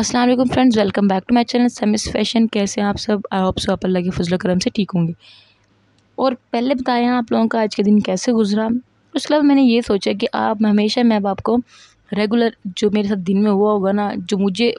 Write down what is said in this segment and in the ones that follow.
अस्सलाम वालेकुम friends welcome back to my channel Sami's fashion कैसे हैं आप सब आई होप सो आप अल्लाह के फजल करम से ठीक होंगे और पहले बताया आप लोगों का आज के दिन कैसे गुजरा उसके अलावा मैंने ये सोचा कि आप हमेशा मैं आपको रेगुलर जो मेरे साथ दिन में हुआ होगा ना जो मुझे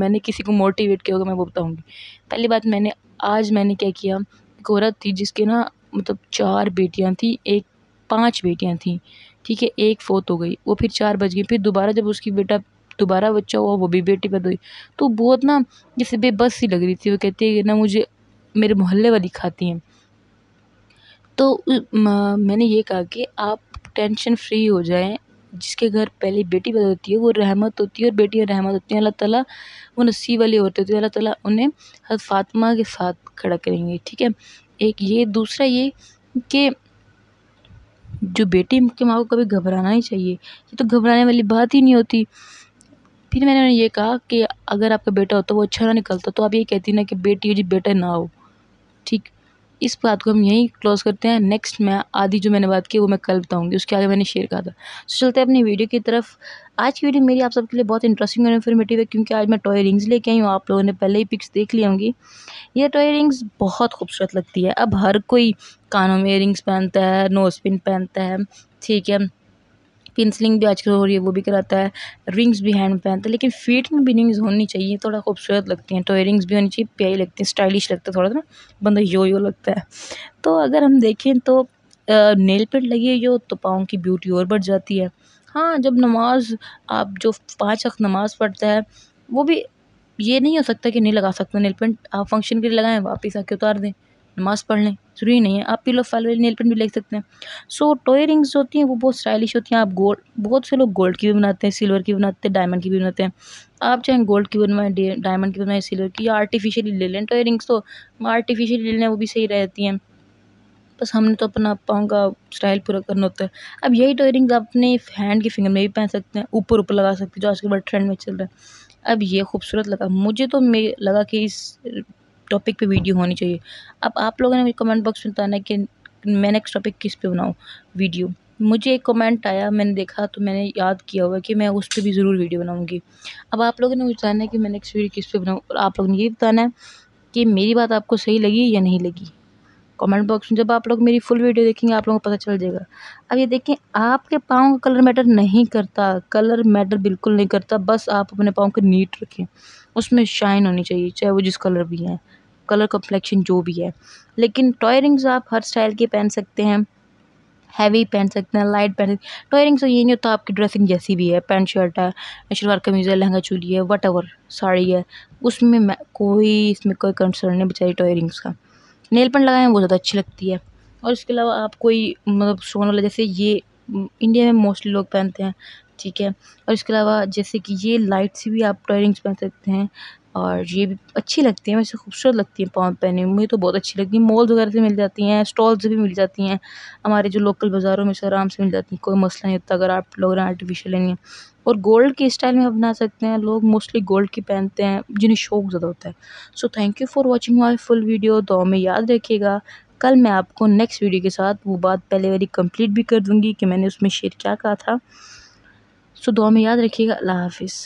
मैंने किसी को मोटिवेट किया होगा मैं वो बताऊँगी पहली बात मैंने आज मैंने क्या किया एक औरत थी जिसके ना मतलब चार बेटियाँ थी एक पाँच बेटियाँ थीं ठीक है एक फोत हो गई वो फिर चार बज गई फिर दोबारा जब उसकी बेटा दोबारा बच्चा हुआ वो भी बेटी पैदा हुई तो बहुत ना जैसे बेबस सी लग रही थी वो कहती है ना मुझे मेरे मोहल्ले वाली खाती हैं तो मैंने ये कहा कि आप टेंशन फ्री हो जाएं जिसके घर पहले बेटी पैदा होती है वो रहमत होती है और बेटियाँ रहमत होती हैं अल्लाह ताला वो नसीब वाली औरतें होती है अल्लाह ताला उन्हें हर फातिमा के साथ खड़ा करेंगे ठीक है एक ये दूसरा ये कि जो बेटी के माँ को कभी घबराना ही चाहिए ये तो घबराने वाली बात ही नहीं होती फिर मैंने उन्हें ये कहा कि अगर आपका बेटा होता तो वो अच्छा ना निकलता तो आप ये कहती ना कि बेटी जी बेटा ना हो ठीक इस बात को हम यहीं क्लोज करते हैं नेक्स्ट मैं आधी जो मैंने बात की वो मैं कल बताऊंगी उसके आगे मैंने शेयर कहा था तो चलते हैं अपनी वीडियो की तरफ आज की वीडियो मेरी आप सबके लिए बहुत इंटरेस्टिंग और इन्फॉर्मेटिव है क्योंकि आज मैं टॉय रिंग्स लेके आई हूँ आप लोगों ने पहले ही पिक्स देख ली होंगी ये टॉय रिंग्स बहुत खूबसूरत लगती है अब हर कोई कानों में रिंग्स पहनता है नोज पिन पहनता है ठीक है पेंसिलिंग भी आजकल हो रही है वो भी कराता है रिंग्स भी हैंड में पहनते लेकिन फ़ीट में भी रिंग्स होनी चाहिए थोड़ा खूबसूरत लगती हैं तो रिंग्स भी होनी चाहिए प्यारी लगती हैं स्टाइलिश लगता है थोड़ा ना बंदा यो यो लगता है तो अगर हम देखें तो नेल पेंट लगी हुई हो तो पाँव की ब्यूटी और बढ़ जाती है हाँ जब नमाज आप जो पाँच वक्त नमाज़ पढ़ता है वो भी ये नहीं हो सकता कि नहीं लगा सकते नेल पेंट आप फंक्शन के लिए लगाएं वापस आके उतार दें नमाज़ पढ़ लें ज़रूरी नहीं है आप पिलो फॉल वाली नेल पेंट भी ले सकते हैं सो टॉय रिंग्स होती हैं वो बहुत स्टाइलिश होती हैं आप गोल्ड बहुत से लोग गोल्ड की भी बनाते हैं सिल्वर की बनाते हैं डायमंड की भी बनाते हैं आप चाहें गोल्ड की बनवाएं डायमंड की बनवाएं सिल्वर की या आर्टिफिशियली ले लें टॉय रिंग्स तो आर्टिफिशियली ले लें वो भी सही रहती हैं बस हमने तो अपना पाँव का स्टाइल पूरा करना होता है अब यही टॉय रिंग्स आप अपने हैंड के फिंगर में भी पहन सकते हैं ऊपर ऊपर लगा सकते हैं जो आज के बाद ट्रेंड में चल रहा है अब ये खूबसूरत लगा मुझे तो मे लगा कि इस टॉपिक पे वीडियो होनी चाहिए अब आप लोगों ने मुझे कमेंट बॉक्स में बताना कि मैं नेक्स्ट टॉपिक किस पे बनाऊँ वीडियो मुझे एक कमेंट आया मैंने देखा तो मैंने याद किया हुआ कि मैं उस पर भी ज़रूर वीडियो बनाऊँगी अब आप लोगों ने मुझे बताना है कि मैं नेक्स्ट वीडियो किस पे बनाऊँ और आप लोगों ने ये बताना है कि मेरी बात आपको सही लगी या नहीं लगी कमेंट बॉक्स में जब आप लोग मेरी फुल वीडियो देखेंगे आप लोगों को पता चल जाएगा अब ये देखें आपके पाँव का कलर मैटर नहीं करता कलर मैटर बिल्कुल नहीं करता बस आप अपने पाँव को नीट रखें उसमें शाइन होनी चाहिए चाहे वो जिस कलर भी है कलर कम्प्लेक्शन जो भी है लेकिन टॉय रिंग्स आप हर स्टाइल के पहन सकते हैं हैवी पहन सकते हैं लाइट पहन सकते हैं टॉयरिंग्स तो ये नहीं होता आपकी ड्रेसिंग जैसी भी है पैंट शर्ट है शलवार कमीज है लहंगा चूली है वट साड़ी है उसमें कोई इसमें कोई कंसर्न नहीं बचाई टॉयरिंग्स का नेल पेंट लगाएं वो ज़्यादा अच्छी लगती है और इसके अलावा आप कोई मतलब सोन वाला जैसे ये इंडिया में मोस्टली लोग पहनते हैं ठीक है और इसके अलावा जैसे कि ये लाइट सी भी आप टॉयरिंग्स पहन सकते हैं और ये भी अच्छी लगती है वैसे खूबसूरत लगती है पाँव पहने मुझे तो बहुत अच्छी लगती है मॉल्स वगैरह से मिल जाती हैं स्टॉल्स से भी मिल जाती हैं हमारे जो लोकल बाज़ारों में से आराम से मिल जाती हैं कोई मसला नहीं होता अगर आप लोग आर्टिफिशियल लेनी है और गोल्ड की स्टाइल में बना सकते हैं लोग मोस्टली गोल्ड की पहनते हैं जिन्हें शौक ज़्यादा होता है so thank you for watching my full video तो हमें याद रखिएगा कल मैं आपको नेक्स्ट वीडियो के साथ वो बात पहले वाली कंप्लीट भी कर दूंगी कि मैंने उसमें शेयर क्या कहा था सो दो में याद रखिएगा अल्लाह हाफिज़